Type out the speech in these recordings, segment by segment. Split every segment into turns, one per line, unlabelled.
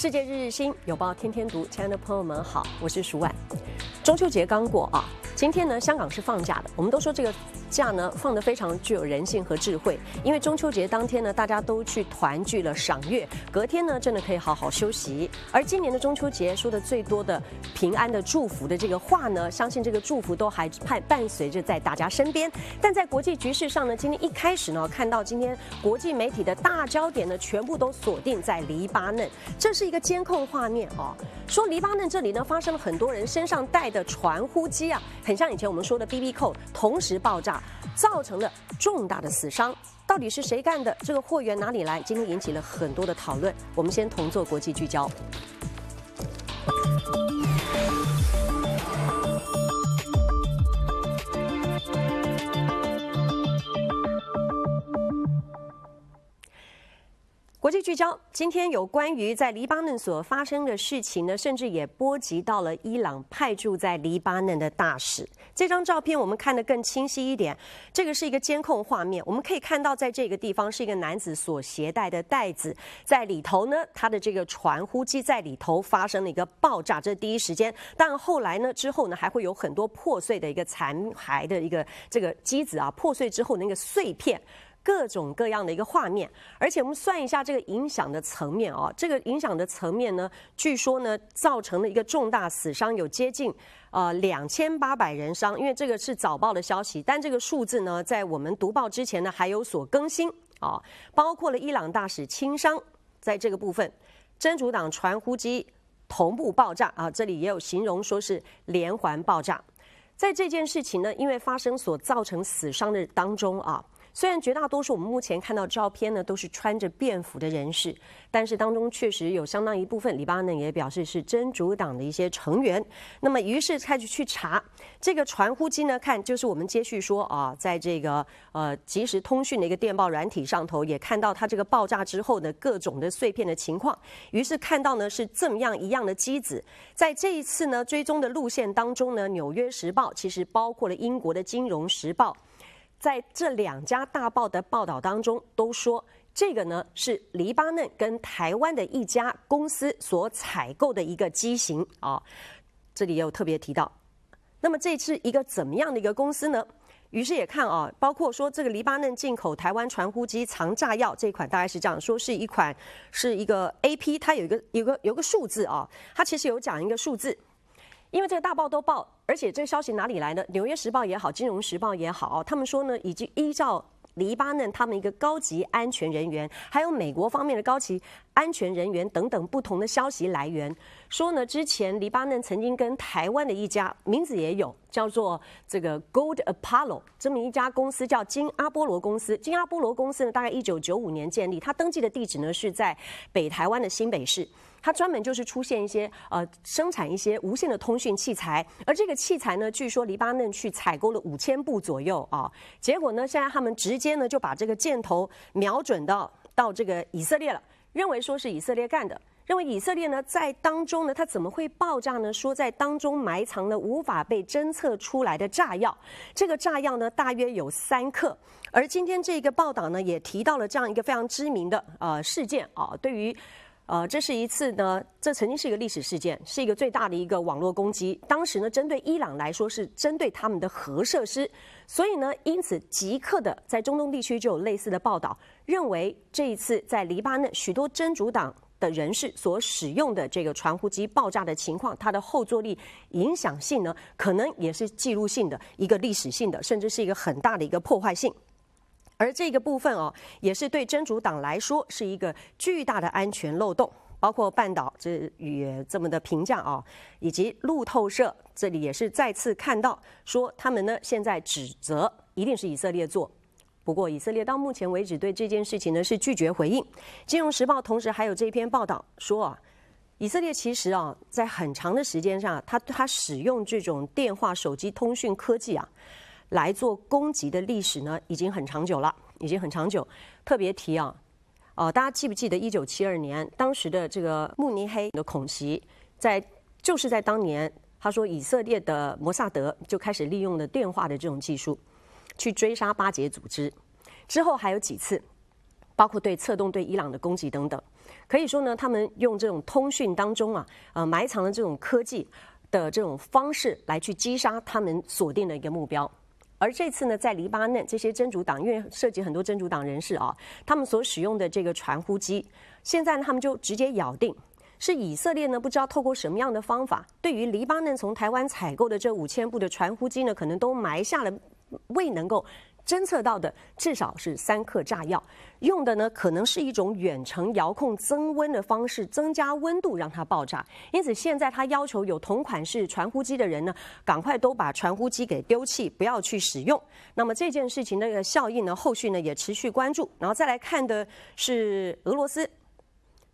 世界日日新，有报天天读。亲爱的朋友们，好，我是舒婉。中秋节刚过啊。今天呢，香港是放假的。我们都说这个假呢放得非常具有人性和智慧，因为中秋节当天呢，大家都去团聚了赏月，隔天呢真的可以好好休息。而今年的中秋节说的最多的平安的祝福的这个话呢，相信这个祝福都还伴伴随着在大家身边。但在国际局势上呢，今天一开始呢，看到今天国际媒体的大焦点呢，全部都锁定在黎巴嫩。这是一个监控画面哦，说黎巴嫩这里呢发生了很多人身上带的传呼机啊。很像以前我们说的 BB 扣同时爆炸，造成了重大的死伤。到底是谁干的？这个货源哪里来？今天引起了很多的讨论。我们先同做国际聚焦。国际聚焦，今天有关于在黎巴嫩所发生的事情呢，甚至也波及到了伊朗派驻在黎巴嫩的大使。这张照片我们看得更清晰一点，这个是一个监控画面，我们可以看到在这个地方是一个男子所携带的袋子，在里头呢，他的这个传呼机在里头发生了一个爆炸，这是第一时间。但后来呢，之后呢，还会有很多破碎的一个残骸的一个这个机子啊，破碎之后那个碎片。各种各样的一个画面，而且我们算一下这个影响的层面啊，这个影响的层面呢，据说呢造成了一个重大死伤，有接近呃两千八百人伤，因为这个是早报的消息，但这个数字呢，在我们读报之前呢还有所更新啊，包括了伊朗大使轻伤，在这个部分，真主党传呼机同步爆炸啊，这里也有形容说是连环爆炸，在这件事情呢，因为发生所造成死伤的当中啊。虽然绝大多数我们目前看到照片呢，都是穿着便服的人士，但是当中确实有相当一部分，黎巴嫩也表示是真主党的一些成员。那么于是开始去查这个传呼机呢，看就是我们接续说啊，在这个呃即时通讯的一个电报软体上头，也看到它这个爆炸之后的各种的碎片的情况。于是看到呢是这么样一样的机子，在这一次呢追踪的路线当中呢，《纽约时报》其实包括了英国的《金融时报》。在这两家大报的报道当中，都说这个呢是黎巴嫩跟台湾的一家公司所采购的一个机型啊。这里也有特别提到。那么这是一个怎么样的一个公司呢？于是也看啊，包括说这个黎巴嫩进口台湾传呼机藏炸药这一款，大概是这样说，是一款是一个 AP，它有一个有个有个数字啊，它其实有讲一个数字。因为这个大报都报，而且这个消息哪里来的？《纽约时报》也好，《金融时报》也好，他们说呢，已经依照黎巴嫩他们一个高级安全人员，还有美国方面的高级安全人员等等不同的消息来源。说呢，之前黎巴嫩曾经跟台湾的一家名字也有叫做这个 Gold Apollo 这么一家公司，叫金阿波罗公司。金阿波罗公司呢，大概一九九五年建立，它登记的地址呢是在北台湾的新北市。它专门就是出现一些呃，生产一些无线的通讯器材。而这个器材呢，据说黎巴嫩去采购了五千部左右啊。结果呢，现在他们直接呢就把这个箭头瞄准到到这个以色列了，认为说是以色列干的。认为以色列呢在当中呢，它怎么会爆炸呢？说在当中埋藏了无法被侦测出来的炸药，这个炸药呢大约有三克。而今天这个报道呢也提到了这样一个非常知名的呃事件啊，对于呃这是一次呢，这曾经是一个历史事件，是一个最大的一个网络攻击。当时呢针对伊朗来说是针对他们的核设施，所以呢因此即刻的在中东地区就有类似的报道，认为这一次在黎巴嫩许多真主党。的人士所使用的这个传呼机爆炸的情况，它的后坐力影响性呢，可能也是记录性的一个历史性的，甚至是一个很大的一个破坏性。而这个部分哦，也是对真主党来说是一个巨大的安全漏洞，包括半岛这也这么的评价啊，以及路透社这里也是再次看到说他们呢现在指责一定是以色列做。不过，以色列到目前为止对这件事情呢是拒绝回应。金融时报同时还有这篇报道说啊，以色列其实啊在很长的时间上，他他使用这种电话、手机通讯科技啊来做攻击的历史呢已经很长久了，已经很长久。特别提啊，哦，大家记不记得一九七二年当时的这个慕尼黑的恐袭，在就是在当年他说以色列的摩萨德就开始利用了电话的这种技术。去追杀巴解组织，之后还有几次，包括对策动对伊朗的攻击等等，可以说呢，他们用这种通讯当中啊，呃，埋藏了这种科技的这种方式来去击杀他们锁定的一个目标。而这次呢，在黎巴嫩这些真主党，因为涉及很多真主党人士啊，他们所使用的这个传呼机，现在他们就直接咬定是以色列呢，不知道透过什么样的方法，对于黎巴嫩从台湾采购的这五千部的传呼机呢，可能都埋下了。未能够侦测到的，至少是三克炸药，用的呢可能是一种远程遥控增温的方式，增加温度让它爆炸。因此，现在他要求有同款式传呼机的人呢，赶快都把传呼机给丢弃，不要去使用。那么这件事情的效应呢，后续呢也持续关注。然后再来看的是俄罗斯。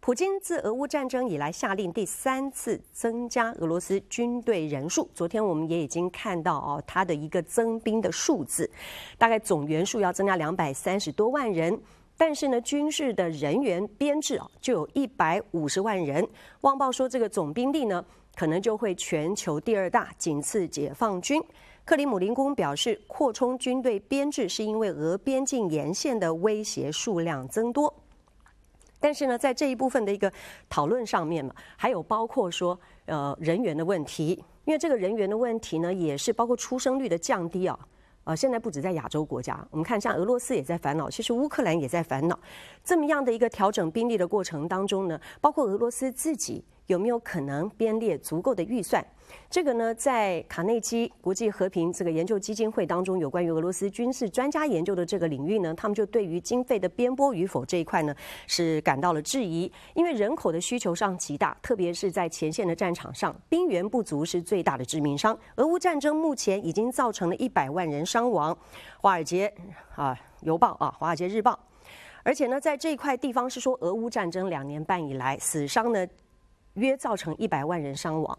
普京自俄乌战争以来下令第三次增加俄罗斯军队人数。昨天我们也已经看到哦，他的一个增兵的数字，大概总人数要增加两百三十多万人。但是呢，军事的人员编制啊，就有一百五十万人。《望报》说这个总兵力呢，可能就会全球第二大，仅次解放军。克里姆林宫表示，扩充军队编制是因为俄边境沿线的威胁数量增多。但是呢，在这一部分的一个讨论上面嘛，还有包括说呃人员的问题，因为这个人员的问题呢，也是包括出生率的降低啊，啊现在不止在亚洲国家，我们看像俄罗斯也在烦恼，其实乌克兰也在烦恼，这么样的一个调整兵力的过程当中呢，包括俄罗斯自己有没有可能编列足够的预算？这个呢，在卡内基国际和平这个研究基金会当中，有关于俄罗斯军事专家研究的这个领域呢，他们就对于经费的编拨与否这一块呢，是感到了质疑。因为人口的需求上极大，特别是在前线的战场上，兵源不足是最大的致命伤。俄乌战争目前已经造成了一百万人伤亡。华尔街啊，邮报啊，华尔街日报，而且呢，在这一块地方是说，俄乌战争两年半以来，死伤呢，约造成一百万人伤亡。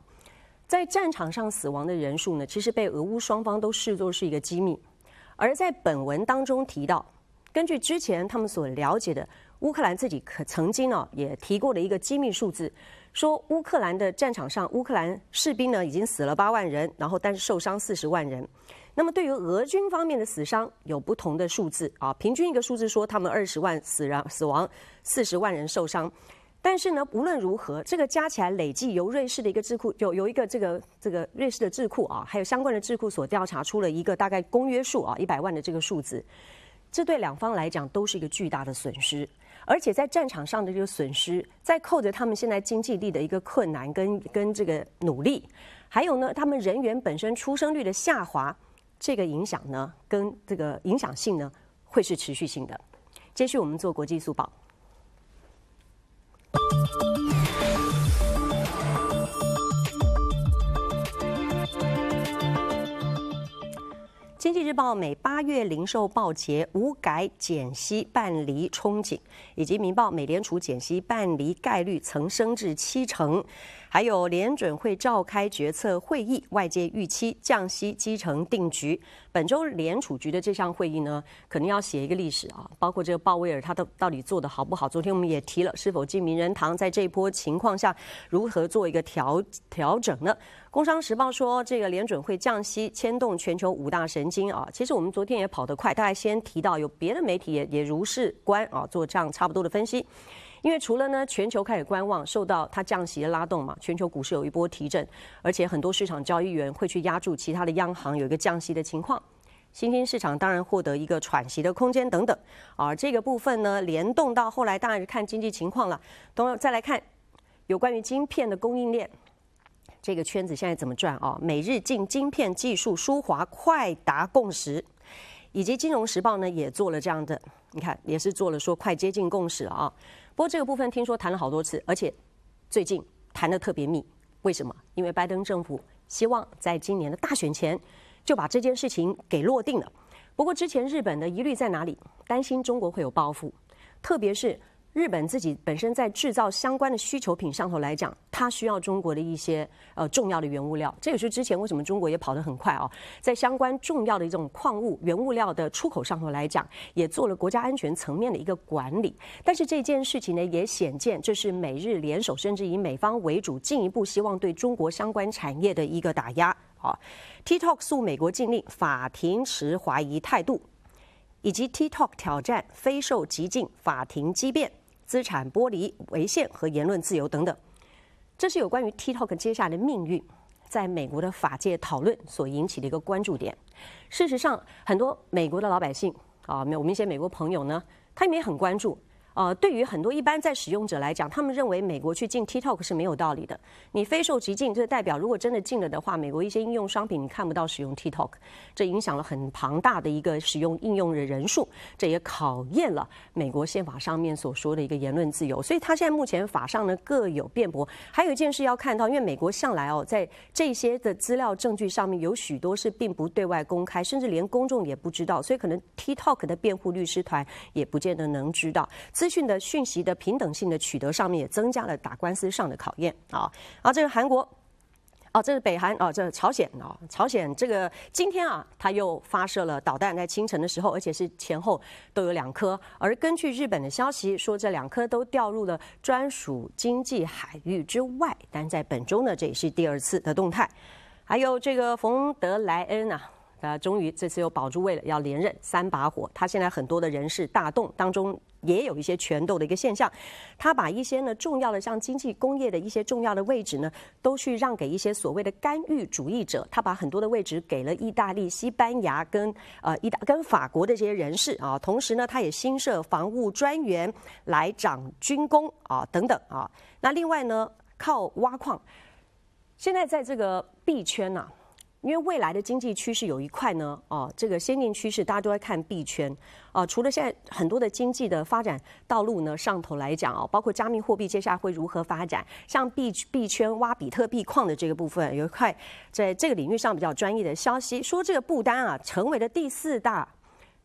在战场上死亡的人数呢，其实被俄乌双方都视作是一个机密。而在本文当中提到，根据之前他们所了解的，乌克兰自己可曾经呢也提过的一个机密数字，说乌克兰的战场上，乌克兰士兵呢已经死了八万人，然后但是受伤四十万人。那么对于俄军方面的死伤，有不同的数字啊，平均一个数字说他们二十万死人死亡，四十万人受伤。但是呢，无论如何，这个加起来累计由瑞士的一个智库，有有一个这个这个瑞士的智库啊，还有相关的智库所调查出了一个大概公约数啊，一百万的这个数字，这对两方来讲都是一个巨大的损失，而且在战场上的这个损失，在扣着他们现在经济力的一个困难跟跟这个努力，还有呢，他们人员本身出生率的下滑，这个影响呢，跟这个影响性呢，会是持续性的。接续我们做国际速报。经济日报每八月零售报捷，无改减息办离憧憬，以及民报美联储减息办离概率曾升至七成，还有联准会召开决策会议，外界预期降息基成定局。本周联储局的这项会议呢，可能要写一个历史啊，包括这个鲍威尔他都到底做的好不好？昨天我们也提了，是否进名人堂，在这一波情况下，如何做一个调调整呢？工商时报说，这个联准会降息牵动全球五大神经啊。其实我们昨天也跑得快，大概先提到有别的媒体也也如是观啊，做这样差不多的分析。因为除了呢，全球开始观望，受到它降息的拉动嘛，全球股市有一波提振，而且很多市场交易员会去压住其他的央行有一个降息的情况，新兴市场当然获得一个喘息的空间等等。啊，这个部分呢，联动到后来当然是看经济情况了。都再来看有关于晶片的供应链，这个圈子现在怎么转啊？每日进晶片技术舒华快达共识，以及金融时报呢也做了这样的，你看也是做了说快接近共识啊。不过这个部分听说谈了好多次，而且最近谈的特别密。为什么？因为拜登政府希望在今年的大选前就把这件事情给落定了。不过之前日本的疑虑在哪里？担心中国会有报复，特别是。日本自己本身在制造相关的需求品上头来讲，它需要中国的一些呃重要的原物料。这也是之前为什么中国也跑得很快啊，在相关重要的一种矿物原物料的出口上头来讲，也做了国家安全层面的一个管理。但是这件事情呢，也显见这是美日联手，甚至以美方为主，进一步希望对中国相关产业的一个打压好 TikTok 诉美国禁令，法庭持怀疑态度，以及 TikTok 挑战非受极境法庭激辩。资产剥离违宪和言论自由等等，这是有关于 TikTok 接下来的命运，在美国的法界讨论所引起的一个关注点。事实上，很多美国的老百姓啊，我们一些美国朋友呢，他也很关注。呃，对于很多一般在使用者来讲，他们认为美国去禁 TikTok 是没有道理的。你非受其禁，这代表如果真的禁了的话，美国一些应用商品你看不到使用 TikTok，这影响了很庞大的一个使用应用的人数，这也考验了美国宪法上面所说的一个言论自由。所以他现在目前法上呢各有辩驳。还有一件事要看到，因为美国向来哦，在这些的资料证据上面有许多是并不对外公开，甚至连公众也不知道，所以可能 TikTok 的辩护律师团也不见得能知道。资讯的讯息的平等性的取得上面也增加了打官司上的考验啊！啊，这个韩国哦，这是北韩啊，这是朝鲜啊！朝鲜这个今天啊，它又发射了导弹，在清晨的时候，而且是前后都有两颗。而根据日本的消息说，这两颗都掉入了专属经济海域之外。但在本周呢，这也是第二次的动态。还有这个冯德莱恩呢，啊，终于这次又保住位了，要连任三把火。他现在很多的人事大动当中。也有一些权斗的一个现象，他把一些呢重要的像经济、工业的一些重要的位置呢，都去让给一些所谓的干预主义者。他把很多的位置给了意大利、西班牙跟呃意大跟法国的这些人士啊，同时呢，他也新设防务专员来掌军工啊等等啊。那另外呢，靠挖矿，现在在这个币圈呢。因为未来的经济趋势有一块呢，哦，这个先进趋势，大家都在看币圈。啊，除了现在很多的经济的发展道路呢，上头来讲啊，包括加密货币接下来会如何发展，像币币圈挖比特币矿的这个部分，有一块在这个领域上比较专业的消息，说这个不丹啊，成为了第四大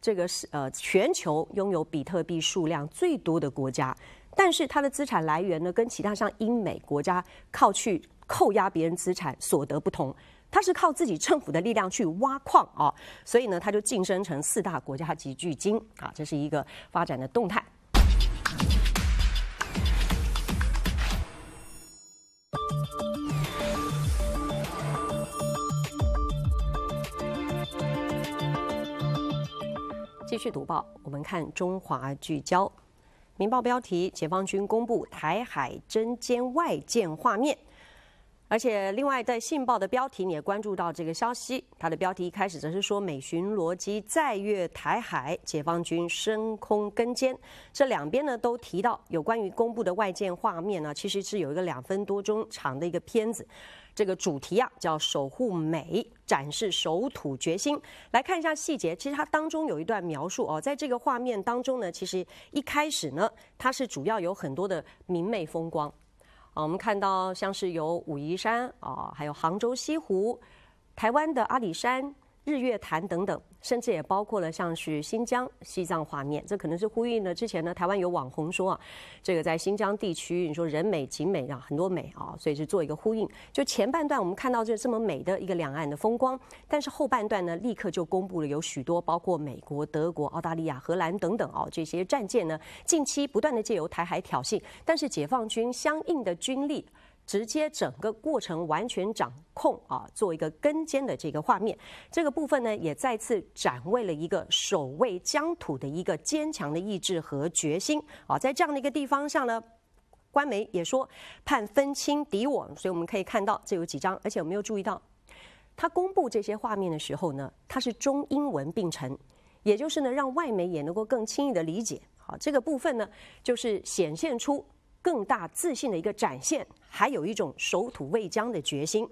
这个是呃全球拥有比特币数量最多的国家，但是它的资产来源呢，跟其他像英美国家靠去扣押别人资产所得不同。他是靠自己政府的力量去挖矿啊，所以呢，他就晋升成四大国家级巨鲸啊，这是一个发展的动态。继续读报，我们看《中华聚焦》。《明报》标题：解放军公布台海针尖外剑画面。而且，另外在《信报》的标题你也关注到这个消息，它的标题一开始则是说美巡逻机载越台海，解放军升空跟监。这两边呢都提到有关于公布的外建画面呢，其实是有一个两分多钟长的一个片子。这个主题啊叫守护美，展示守土决心。来看一下细节，其实它当中有一段描述哦，在这个画面当中呢，其实一开始呢，它是主要有很多的明媚风光。啊，我们看到像是有武夷山啊，还有杭州西湖，台湾的阿里山。日月潭等等，甚至也包括了像是新疆、西藏画面，这可能是呼应了之前呢，台湾有网红说啊，这个在新疆地区，你说人美景美啊，很多美啊，所以是做一个呼应。就前半段我们看到这这么美的一个两岸的风光，但是后半段呢，立刻就公布了有许多包括美国、德国、澳大利亚、荷兰等等哦这些战舰呢，近期不断的借由台海挑衅，但是解放军相应的军力。直接整个过程完全掌控啊，做一个跟肩的这个画面，这个部分呢也再次展为了一个守卫疆土的一个坚强的意志和决心啊，在这样的一个地方上呢，官媒也说判分清敌我，所以我们可以看到这有几张，而且我没有注意到他公布这些画面的时候呢，它是中英文并成，也就是呢让外媒也能够更轻易的理解好，这个部分呢就是显现出。更大自信的一个展现，还有一种守土卫疆的决心。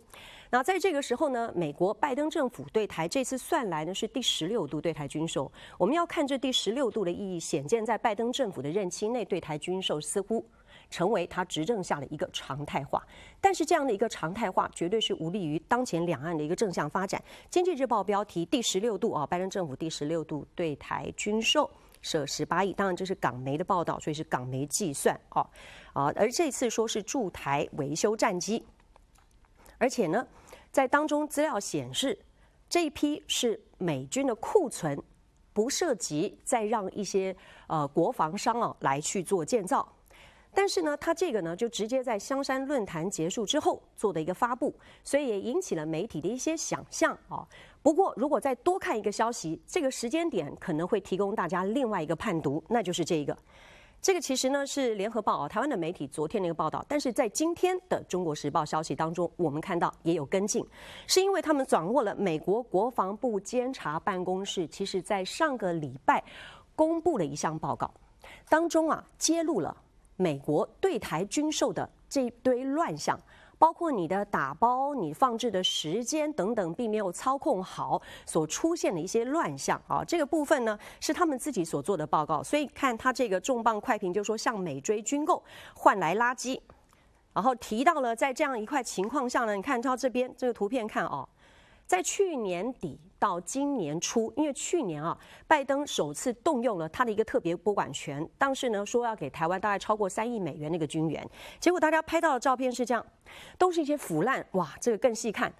那在这个时候呢，美国拜登政府对台这次算来呢是第十六度对台军售。我们要看这第十六度的意义，显见在拜登政府的任期内，对台军售似乎成为他执政下的一个常态化。但是这样的一个常态化，绝对是无利于当前两岸的一个正向发展。经济日报标题：第十六度啊，拜登政府第十六度对台军售。舍十八亿，当然这是港媒的报道，所以是港媒计算哦，啊，而这次说是驻台维修战机，而且呢，在当中资料显示，这一批是美军的库存，不涉及再让一些呃国防商啊来去做建造。但是呢，它这个呢就直接在香山论坛结束之后做的一个发布，所以也引起了媒体的一些想象啊。不过，如果再多看一个消息，这个时间点可能会提供大家另外一个判读，那就是这一个。这个其实呢是联合报啊，台湾的媒体昨天那个报道，但是在今天的中国时报消息当中，我们看到也有跟进，是因为他们掌握了美国国防部监察办公室，其实在上个礼拜公布了一项报告，当中啊揭露了。美国对台军售的这一堆乱象，包括你的打包、你放置的时间等等，并没有操控好，所出现的一些乱象啊，这个部分呢是他们自己所做的报告。所以看他这个重磅快评，就说向美追军购换来垃圾，然后提到了在这样一块情况下呢，你看到这边这个图片看哦。在去年底到今年初，因为去年啊，拜登首次动用了他的一个特别拨款权，当时呢，说要给台湾大概超过三亿美元的一个军援，结果大家拍到的照片是这样，都是一些腐烂哇，这个更细看，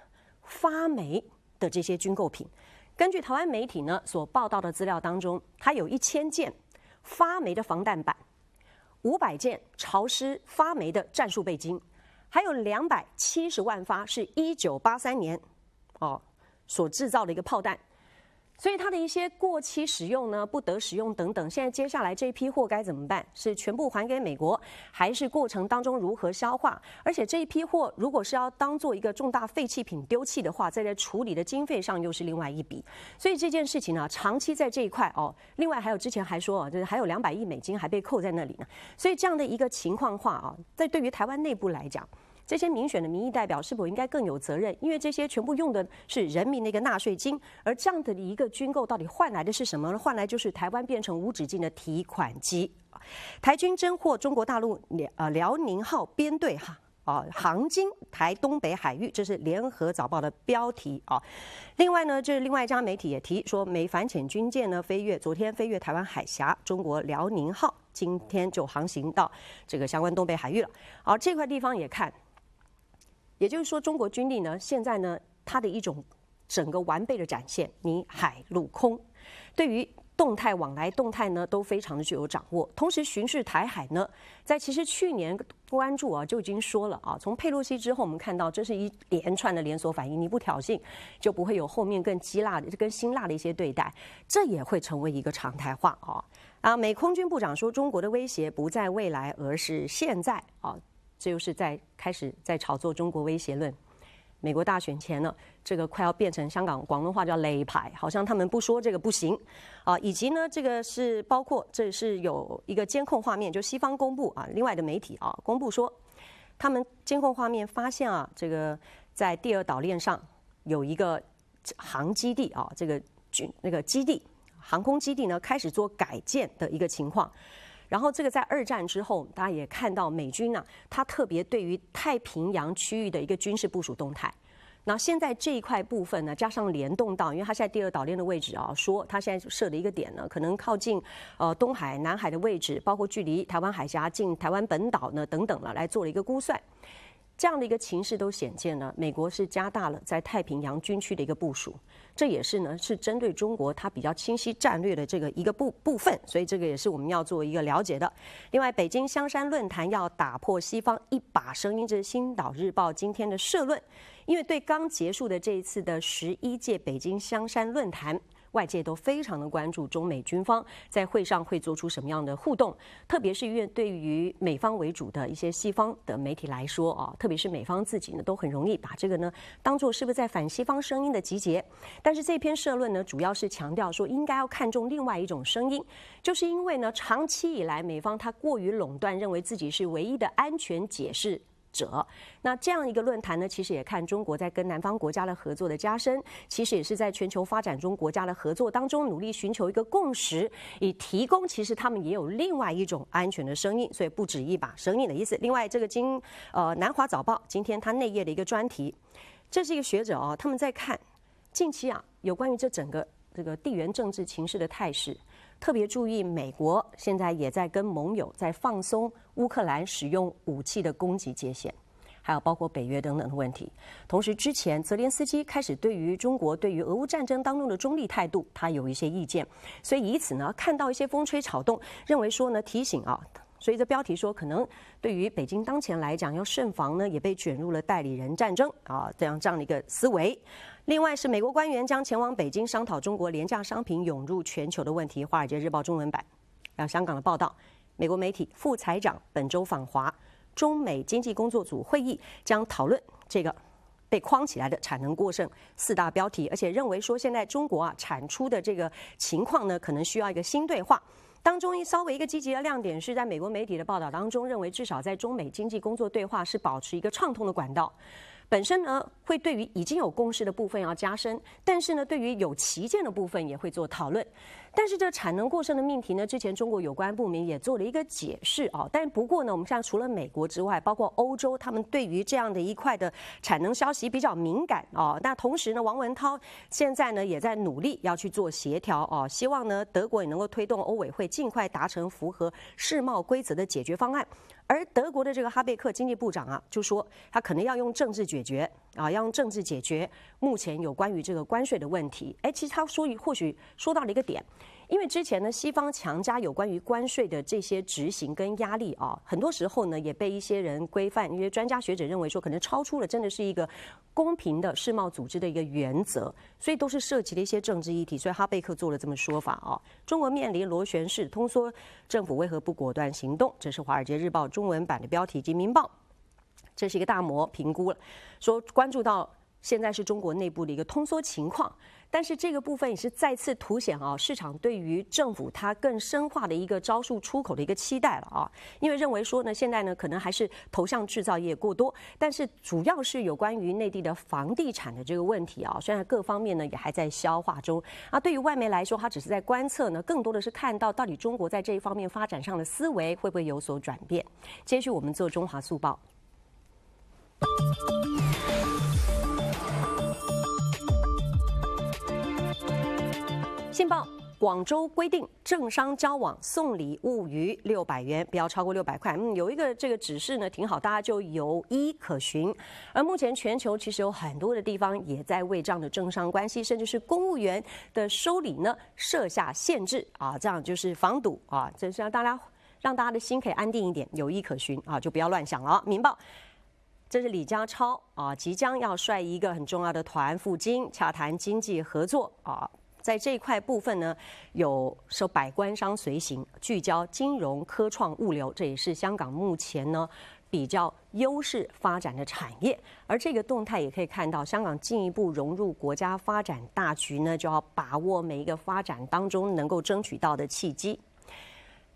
发霉的这些军购品。根据台湾媒体呢所报道的资料当中，它有一千件发霉的防弹板，五百件潮湿发霉的战术背心，还有两百七十万发是一九八三年。哦，所制造的一个炮弹，所以它的一些过期使用呢，不得使用等等。现在接下来这一批货该怎么办？是全部还给美国，还是过程当中如何消化？而且这一批货如果是要当做一个重大废弃品丢弃的话，在这处理的经费上又是另外一笔。所以这件事情呢，长期在这一块哦。另外还有之前还说啊，就是还有两百亿美金还被扣在那里呢。所以这样的一个情况化啊，在对于台湾内部来讲。这些民选的民意代表是否应该更有责任？因为这些全部用的是人民的一个纳税金，而这样的一个军购到底换来的是什么？呢？换来就是台湾变成无止境的提款机。台军侦获中国大陆辽啊辽宁号编队哈啊航经台东北海域，这是联合早报的标题啊。另外呢，这另外一家媒体也提说，美反潜军舰呢飞越昨天飞越台湾海峡，中国辽宁号今天就航行到这个相关东北海域了。好，这块地方也看。也就是说，中国军力呢，现在呢，它的一种整个完备的展现，你海陆空，对于动态往来动态呢，都非常的具有掌握。同时巡视台海呢，在其实去年关注啊就已经说了啊，从佩洛西之后，我们看到这是一连串的连锁反应，你不挑衅就不会有后面更激辣的、更辛辣的一些对待，这也会成为一个常态化啊啊！美空军部长说，中国的威胁不在未来，而是现在啊。这就是在开始在炒作中国威胁论，美国大选前呢，这个快要变成香港广东话叫“雷牌”，好像他们不说这个不行，啊，以及呢，这个是包括这是有一个监控画面，就西方公布啊，另外的媒体啊公布说，他们监控画面发现啊，这个在第二岛链上有一个航基地啊，这个军那个基地航空基地呢开始做改建的一个情况。然后，这个在二战之后，大家也看到美军呢，它特别对于太平洋区域的一个军事部署动态。那现在这一块部分呢，加上联动到，因为它现在第二岛链的位置啊，说它现在设的一个点呢，可能靠近呃东海、南海的位置，包括距离台湾海峡近、台湾本岛呢等等了，来做了一个估算。这样的一个情势都显见呢，美国是加大了在太平洋军区的一个部署，这也是呢是针对中国它比较清晰战略的这个一个部部分，所以这个也是我们要做一个了解的。另外，北京香山论坛要打破西方一把声音，这是《新岛日报》今天的社论，因为对刚结束的这一次的十一届北京香山论坛。外界都非常的关注中美军方在会上会做出什么样的互动，特别是因为对于美方为主的一些西方的媒体来说啊，特别是美方自己呢，都很容易把这个呢当做是不是在反西方声音的集结。但是这篇社论呢，主要是强调说应该要看重另外一种声音，就是因为呢长期以来美方它过于垄断，认为自己是唯一的安全解释。者，那这样一个论坛呢，其实也看中国在跟南方国家的合作的加深，其实也是在全球发展中国家的合作当中努力寻求一个共识，以提供其实他们也有另外一种安全的声音，所以不止一把声音的意思。另外，这个今呃南华早报今天它内页的一个专题，这是一个学者啊，他们在看近期啊有关于这整个这个地缘政治情势的态势。特别注意，美国现在也在跟盟友在放松乌克兰使用武器的攻击界限，还有包括北约等等的问题。同时，之前泽连斯基开始对于中国对于俄乌战争当中的中立态度，他有一些意见，所以以此呢看到一些风吹草动，认为说呢提醒啊。所以这标题说，可能对于北京当前来讲，要慎防呢，也被卷入了代理人战争啊，这样这样的一个思维。另外是美国官员将前往北京商讨中国廉价商品涌入全球的问题。《华尔街日报》中文版，啊，香港的报道，美国媒体，副财长本周访华，中美经济工作组会议将讨论这个被框起来的产能过剩四大标题，而且认为说现在中国啊产出的这个情况呢，可能需要一个新对话。当中一稍微一个积极的亮点是在美国媒体的报道当中，认为至少在中美经济工作对话是保持一个畅通的管道，本身呢会对于已经有共识的部分要加深，但是呢对于有旗舰的部分也会做讨论。但是这产能过剩的命题呢，之前中国有关部门也做了一个解释啊。但不过呢，我们现在除了美国之外，包括欧洲，他们对于这样的一块的产能消息比较敏感啊。那同时呢，王文涛现在呢也在努力要去做协调哦，希望呢德国也能够推动欧委会尽快达成符合世贸规则的解决方案。而德国的这个哈贝克经济部长啊，就说他可能要用政治解决。啊，要用政治解决目前有关于这个关税的问题。哎，其实他说，或许说到了一个点，因为之前呢，西方强加有关于关税的这些执行跟压力啊，很多时候呢也被一些人规范，因为专家学者认为说，可能超出了真的是一个公平的世贸组织的一个原则，所以都是涉及了一些政治议题。所以哈贝克做了这么说法啊，中国面临螺旋式通缩，政府为何不果断行动？这是《华尔街日报》中文版的标题及民报。这是一个大摩评估了，说关注到现在是中国内部的一个通缩情况，但是这个部分也是再次凸显啊，市场对于政府它更深化的一个招数出口的一个期待了啊，因为认为说呢，现在呢可能还是投向制造业过多，但是主要是有关于内地的房地产的这个问题啊，虽然各方面呢也还在消化中啊，对于外媒来说，它只是在观测呢，更多的是看到到底中国在这一方面发展上的思维会不会有所转变。接续我们做中华速报。电报：广州规定，政商交往送礼物于六百元，不要超过六百块。嗯，有一个这个指示呢，挺好，大家就有依可循。而目前全球其实有很多的地方也在为这样的政商关系，甚至是公务员的收礼呢设下限制啊，这样就是防堵啊，真是让大家让大家的心可以安定一点，有依可循啊，就不要乱想了啊。报，这是李家超啊，即将要率一个很重要的团赴京洽谈经济合作啊。在这一块部分呢，有说百官商随行聚焦金融、科创、物流，这也是香港目前呢比较优势发展的产业。而这个动态也可以看到，香港进一步融入国家发展大局呢，就要把握每一个发展当中能够争取到的契机。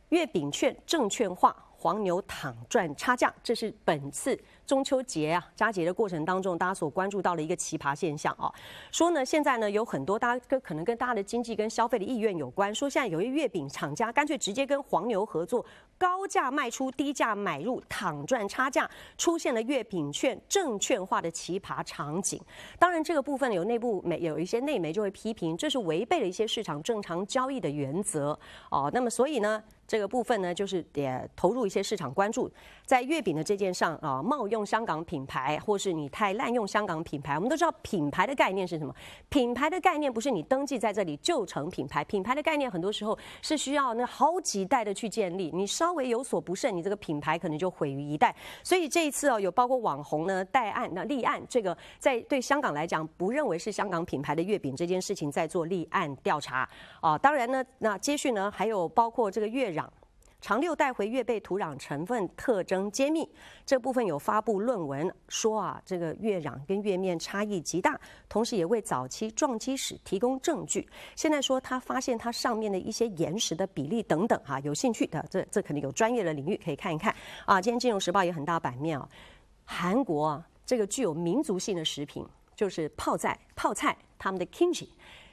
月饼券证券化，黄牛躺赚差价，这是本次。中秋节啊，佳节的过程当中，大家所关注到了一个奇葩现象啊，说呢，现在呢有很多大家跟可能跟大家的经济跟消费的意愿有关，说现在有些月饼厂家干脆直接跟黄牛合作，高价卖出，低价买入，躺赚差价，出现了月饼券证券化的奇葩场景。当然，这个部分有内部美，有一些内媒就会批评，这是违背了一些市场正常交易的原则哦。那么，所以呢，这个部分呢，就是也投入一些市场关注。在月饼的这件上啊，冒用香港品牌，或是你太滥用香港品牌。我们都知道品牌的概念是什么？品牌的概念不是你登记在这里就成品牌。品牌的概念很多时候是需要那好几代的去建立。你稍微有所不慎，你这个品牌可能就毁于一旦。所以这一次哦，有包括网红呢代案那立案，这个在对香港来讲不认为是香港品牌的月饼这件事情在做立案调查啊。当然呢，那接续呢还有包括这个月壤。长六带回月背土壤成分特征揭秘，这部分有发布论文说啊，这个月壤跟月面差异极大，同时也为早期撞击史提供证据。现在说他发现它上面的一些岩石的比例等等啊，有兴趣的这这肯定有专业的领域可以看一看啊。今天《金融时报》也很大版面啊，韩国啊这个具有民族性的食品就是泡菜，泡菜他们的 kimchi。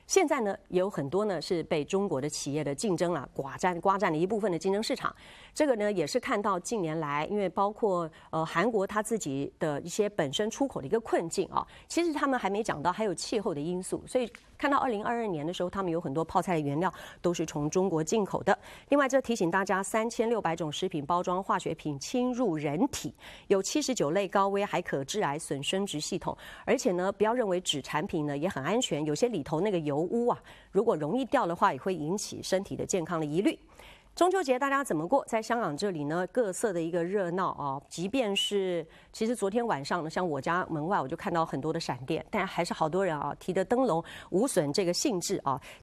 现在呢，有很多呢是被中国的企业的竞争啊寡占瓜占了一部分的竞争市场，这个呢也是看到近年来，因为包括呃韩国他自己的一些本身出口的一个困境啊，其实他们还没讲到还有气候的因素，所以。看到二零二二年的时候，他们有很多泡菜的原料都是从中国进口的。另外，这提醒大家，三千六百种食品包装化学品侵入人体，有七十九类高危，还可致癌、损生殖系统。而且呢，不要认为纸产品呢也很安全，有些里头那个油污啊，如果容易掉的话，也会引起身体的健康的疑虑。中秋节大家怎么过？在香港这里呢，各色的一个热闹啊！即便是其实昨天晚上呢，像我家门外，我就看到很多的闪电，但还是好多人啊，提着灯笼，无损这个兴致啊。